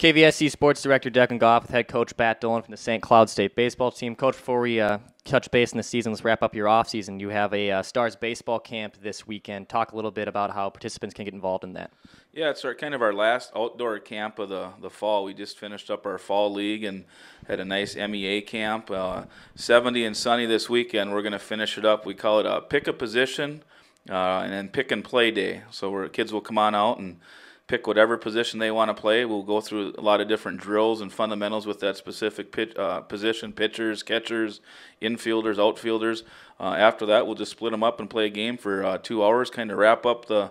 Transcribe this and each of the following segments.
KVSC Sports Director Declan Goff with head coach Pat Dolan from the St. Cloud State baseball team. Coach, before we uh, touch base in the season, let's wrap up your offseason. You have a uh, Stars baseball camp this weekend. Talk a little bit about how participants can get involved in that. Yeah, it's our, kind of our last outdoor camp of the, the fall. We just finished up our fall league and had a nice MEA camp. Uh, 70 and sunny this weekend. We're going to finish it up. We call it a pick a position uh, and then pick and play day. So where kids will come on out and – pick whatever position they want to play. We'll go through a lot of different drills and fundamentals with that specific pitch, uh, position pitchers, catchers, infielders, outfielders. Uh, after that, we'll just split them up and play a game for uh, two hours, kind of wrap up the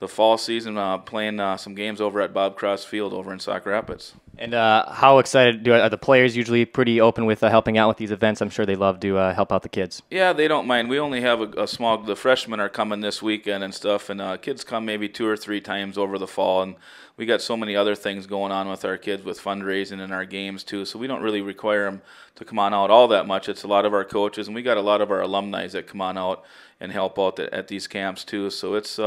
the fall season uh, playing uh, some games over at Bob Cross Field over in Sauk Rapids. And uh, how excited do are the players? Usually pretty open with uh, helping out with these events. I'm sure they love to uh, help out the kids. Yeah, they don't mind. We only have a, a small. The freshmen are coming this weekend and stuff, and uh, kids come maybe two or three times over the fall. And we got so many other things going on with our kids with fundraising and our games too. So we don't really require them to come on out all that much. It's a lot of our coaches, and we got a lot of our alumni that come on out and help out at, at these camps too. So it's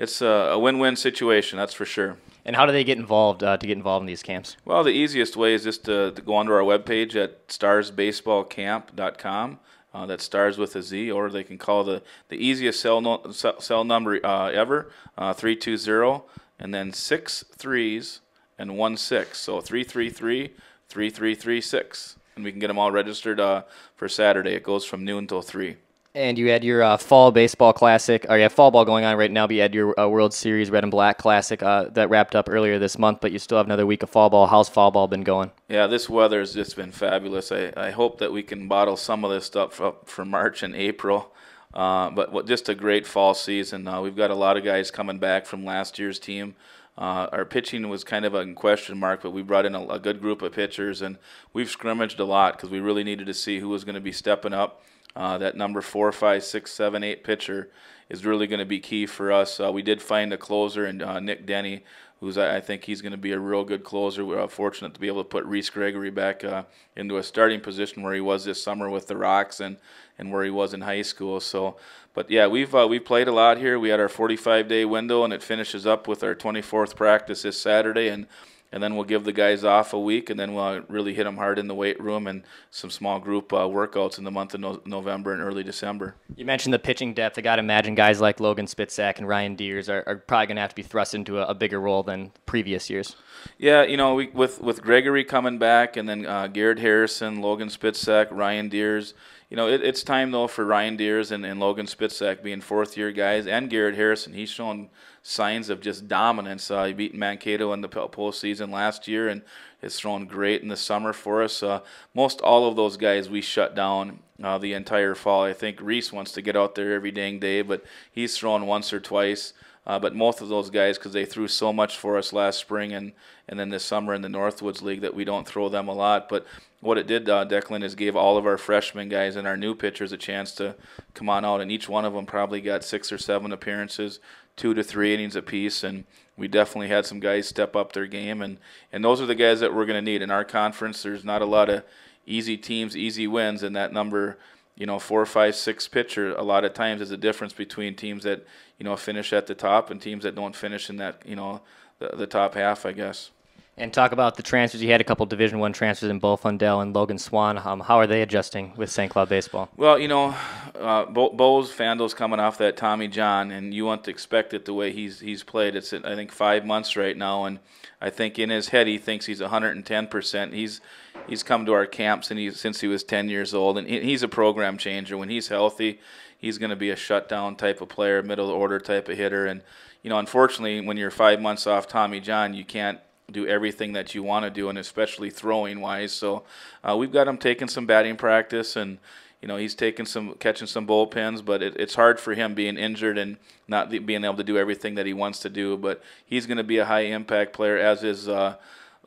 it's a, win-win situation, that's for sure. And how do they get involved uh, to get involved in these camps? Well, the easiest way is just to, to go onto our webpage at starsbaseballcamp.com. Uh, that stars with a Z, or they can call the, the easiest cell, no, cell number uh, ever, uh, 320, and then six threes and one six. So 333 3336. And we can get them all registered uh, for Saturday. It goes from noon till 3. And you had your uh, fall baseball classic, or you have fall ball going on right now, but you had your uh, World Series red and black classic uh, that wrapped up earlier this month, but you still have another week of fall ball. How's fall ball been going? Yeah, this weather has just been fabulous. I, I hope that we can bottle some of this stuff up for March and April. Uh, but what, just a great fall season. Uh, we've got a lot of guys coming back from last year's team. Uh, our pitching was kind of a question mark, but we brought in a, a good group of pitchers, and we've scrimmaged a lot because we really needed to see who was going to be stepping up uh, that number four, five, six, seven, eight pitcher is really going to be key for us. Uh, we did find a closer in uh, Nick Denny, who's I think he's going to be a real good closer. We're uh, fortunate to be able to put Reese Gregory back uh, into a starting position where he was this summer with the Rocks and and where he was in high school. So, but yeah, we've uh, we've played a lot here. We had our 45 day window and it finishes up with our 24th practice this Saturday and and then we'll give the guys off a week, and then we'll uh, really hit them hard in the weight room and some small group uh, workouts in the month of no- November and early December. You mentioned the pitching depth. I got to imagine guys like Logan Spitzak and Ryan Deers are, are probably going to have to be thrust into a, a, bigger role than previous years. Yeah, you know, we, with with Gregory coming back, and then uh, Garrett Harrison, Logan Spitzak, Ryan Deers you know, it, it's time though for Ryan Deers and, and Logan Spitzak being fourth year guys and Garrett Harrison. He's shown signs of just dominance. Uh, he beat Mankato in the postseason last year and has thrown great in the summer for us. Uh, most all of those guys we shut down uh, the entire fall. I think Reese wants to get out there every dang day, but he's thrown once or twice. Uh, but most of those guys, because they threw so much for us last spring and, and then this summer in the Northwoods League, that we don't throw them a lot. But what it did, uh, Declan, is gave all of our freshman guys and our new pitchers a chance to come on out, and each one of them probably got six or seven appearances, two to three innings apiece, and we definitely had some guys step up their game, and and those are the guys that we're going to need in our conference. There's not a lot of easy teams, easy wins, and that number you know, four, five, six pitcher a lot of times is the difference between teams that, you know, finish at the top and teams that don't finish in that, you know, the, the top half, I guess. And talk about the transfers. You had a couple Division One transfers in Bo Fundell and Logan Swan. Um, how are they adjusting with St. Cloud baseball? Well, you know, uh, Bo, Bo's Fandel's coming off that Tommy John, and you want to expect it the way he's he's played. It's I think five months right now, and I think in his head he thinks he's 110 percent. He's he's come to our camps and he, since he was 10 years old and he's a program changer when he's healthy he's going to be a shutdown type of player middle order type of hitter and you know unfortunately when you're five months off tommy john you can't do everything that you want to do and especially throwing wise so uh, we've got him taking some batting practice and you know he's taking some catching some bullpens but it, it's hard for him being injured and not being able to do everything that he wants to do but he's going to be a high impact player as is uh,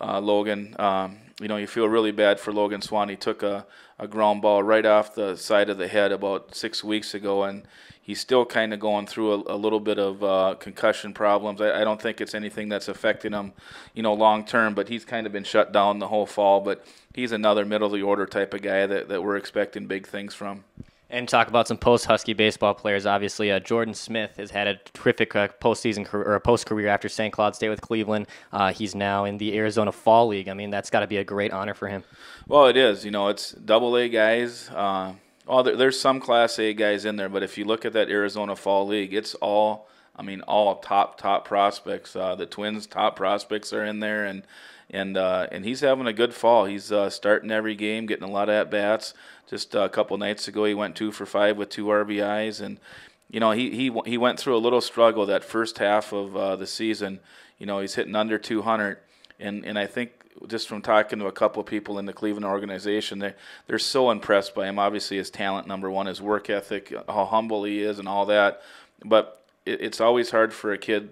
uh, Logan. Um, you know, you feel really bad for Logan Swan. He took a, a ground ball right off the side of the head about six weeks ago, and he's still kind of going through a, a, little bit of uh, concussion problems. I, I, don't think it's anything that's affecting him, you know, long term, but he's kind of been shut down the whole fall. But he's another middle of the order type of guy that, that we're expecting big things from and talk about some post Husky baseball players. Obviously, uh, Jordan Smith has had a terrific uh, postseason career, or a post career after St. Cloud State with Cleveland. Uh, he's now in the Arizona Fall League. I mean, that's got to be a great honor for him. Well, it is. You know, it's double A guys. Uh, well, there, there's some Class A guys in there, but if you look at that Arizona Fall League, it's all. I mean, all top top prospects. Uh, the Twins' top prospects are in there, and and uh, and he's having a good fall. He's uh, starting every game, getting a lot of at bats. Just a couple nights ago, he went two for five with two RBIs, and you know he he he went through a little struggle that first half of uh, the season. You know he's hitting under 200, and and I think just from talking to a couple of people in the Cleveland organization, they they're so impressed by him. Obviously, his talent, number one, his work ethic, how humble he is, and all that. But it, it's always hard for a kid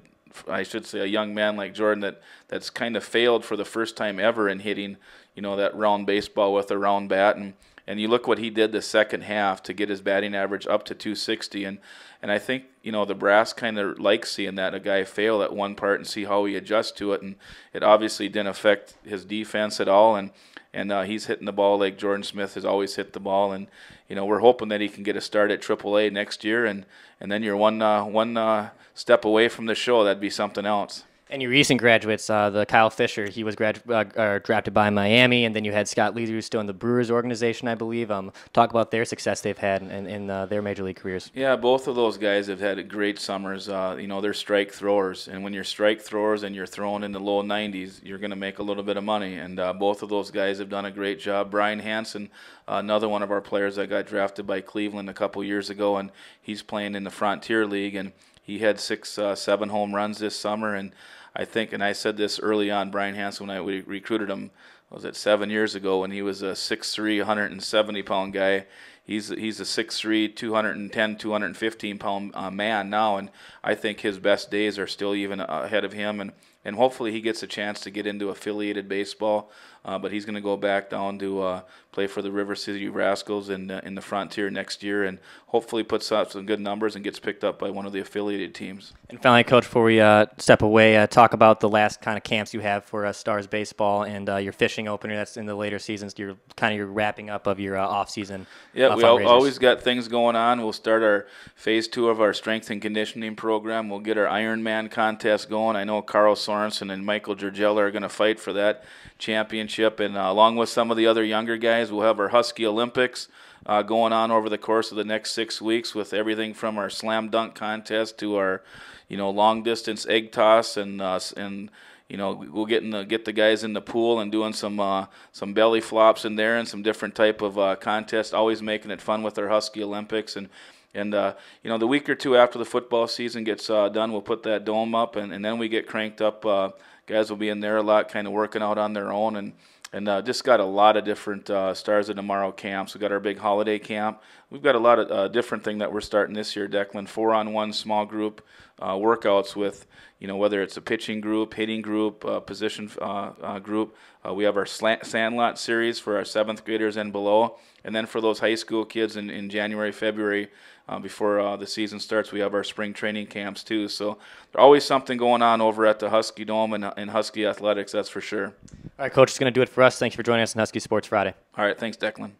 I should say a young man like Jordan that that's kind of failed for the first time ever in hitting, you know, that round baseball with a round bat and and you look what he did the second half to get his batting average up to 260. And, and I think, you know, the brass kind of likes seeing that a guy fail at one part and see how he adjusts to it. And it obviously didn't affect his defense at all. And, and uh, he's hitting the ball like Jordan Smith has always hit the ball. And, you know, we're hoping that he can get a start at AAA next year. And, and then you're one, uh, one uh, step away from the show. That'd be something else. Any recent graduates, uh, the Kyle Fisher, he was grad, uh, drafted by Miami, and then you had Scott Lee, who's still in the Brewers organization, I believe. Um, talk about their success they've had in, in uh, their major league careers. Yeah, both of those guys have had great summers. Uh, you know, they're strike throwers, and when you're strike throwers and you're throwing in the low 90s, you're going to make a little bit of money. And uh, both of those guys have done a great job. Brian Hanson, another one of our players that got drafted by Cleveland a couple years ago, and he's playing in the Frontier League, and he had six, uh, seven home runs this summer, and I think, and I said this early on, Brian Hansen, when I we recruited him, was it seven years ago when he was a 6'3", 170 pound guy. He's he's a 6'3", 210, 215 pound uh, man now, and I think his best days are still even ahead of him, and and hopefully he gets a chance to get into affiliated baseball. Uh, but he's going to go back down to uh, play for the River City Rascals in uh, in the Frontier next year, and hopefully puts up some good numbers and gets picked up by one of the affiliated teams. And finally, coach, before we uh, step away, uh, talk about the last kind of camps you have for uh, Stars baseball and your fishing opener. That's in the later seasons. You're kind of your wrapping up of your off season. Yeah, we al always got things going on. We'll start our phase two of our strength and conditioning program. We'll get our Ironman contest going. I know Carl Sorensen and Michael Gergella are going to fight for that championship championship, and uh, along with some of the other younger guys, we'll have our Husky Olympics uh, going on over the course of the next six weeks, with everything from our slam dunk contest to our, you know, long distance egg toss, and uh, and you know we'll get in the, get the guys in the pool and doing some uh, some belly flops in there and some different type of uh, Always making it fun with our Husky Olympics and. And uh, you know, the week or two after the football season gets uh, done, we'll put that dome up, and, and then we get cranked up uh, guys will be in there a lot, kind of working out on their own, and and uh, just got a lot of different uh, stars of tomorrow camps. We got our big holiday camp. We've got a lot of uh, different thing that we're starting this year, Declan. Four on one small group uh, workouts with you know whether it's a pitching group, hitting group, uh, position uh, group. we have our slant sandlot series for our seventh graders and below, and then for those high school kids in, in January, February, uh, before uh, the season starts. We have our spring training camps too, so there's always something going on over at the Husky Dome and, and Husky Athletics. That's for sure. All right, coach, it's going to do it for us. Thanks for joining us on Husky Sports Friday. All right, thanks, Declan.